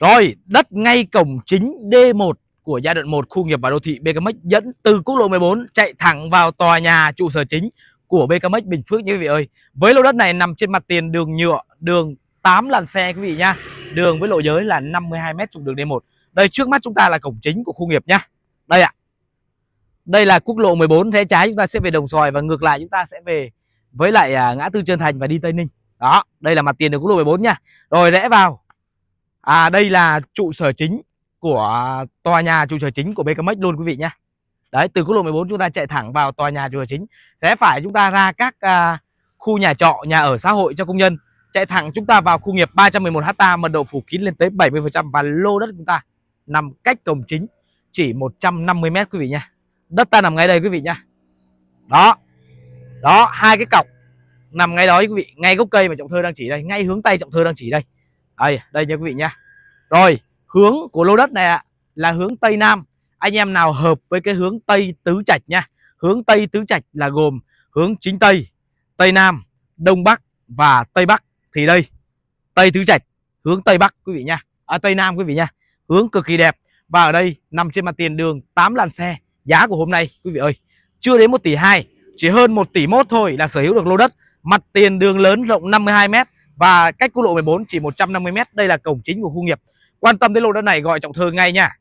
Rồi, đất ngay cổng chính D1 của giai đoạn 1 khu nghiệp và đô thị BKMX dẫn từ quốc lộ 14 chạy thẳng vào tòa nhà trụ sở chính của BKMX Bình Phước nha quý vị ơi. Với lô đất này nằm trên mặt tiền đường nhựa, đường 8 làn xe quý vị nhá. Đường với lộ giới là 52 m trục đường D1. Đây trước mắt chúng ta là cổng chính của khu nghiệp nhá. Đây ạ. À. Đây là quốc lộ 14 rẽ trái chúng ta sẽ về Đồng Xoài và ngược lại chúng ta sẽ về với lại à, ngã tư Trơn Thành và đi Tây Ninh. Đó, đây là mặt tiền đường quốc lộ 14 nha. Rồi rẽ vào À đây là trụ sở chính của tòa nhà trụ sở chính của BKMX luôn quý vị nhé Đấy từ quốc lộ 14 chúng ta chạy thẳng vào tòa nhà trụ sở chính Rẽ phải chúng ta ra các à, khu nhà trọ, nhà ở xã hội cho công nhân Chạy thẳng chúng ta vào khu nghiệp 311 ha mật độ phủ kín lên tới 70% Và lô đất chúng ta nằm cách cổng chính chỉ 150m quý vị nhé. Đất ta nằm ngay đây quý vị nha Đó Đó hai cái cọc nằm ngay đó quý vị Ngay gốc cây mà Trọng Thơ đang chỉ đây Ngay hướng tay Trọng Thơ đang chỉ đây đây đây nha quý vị nha rồi hướng của lô đất này ạ là hướng tây nam anh em nào hợp với cái hướng tây tứ trạch nha hướng tây tứ trạch là gồm hướng chính tây tây nam đông bắc và tây bắc thì đây tây tứ trạch hướng tây bắc quý vị nha à, tây nam quý vị nha hướng cực kỳ đẹp và ở đây nằm trên mặt tiền đường 8 làn xe giá của hôm nay quý vị ơi chưa đến 1 tỷ 2 chỉ hơn 1 tỷ mốt thôi là sở hữu được lô đất mặt tiền đường lớn rộng 52 mét và cách quốc lộ 14 chỉ 150 m đây là cổng chính của khu nghiệp quan tâm đến lô đất này gọi trọng thơ ngay nha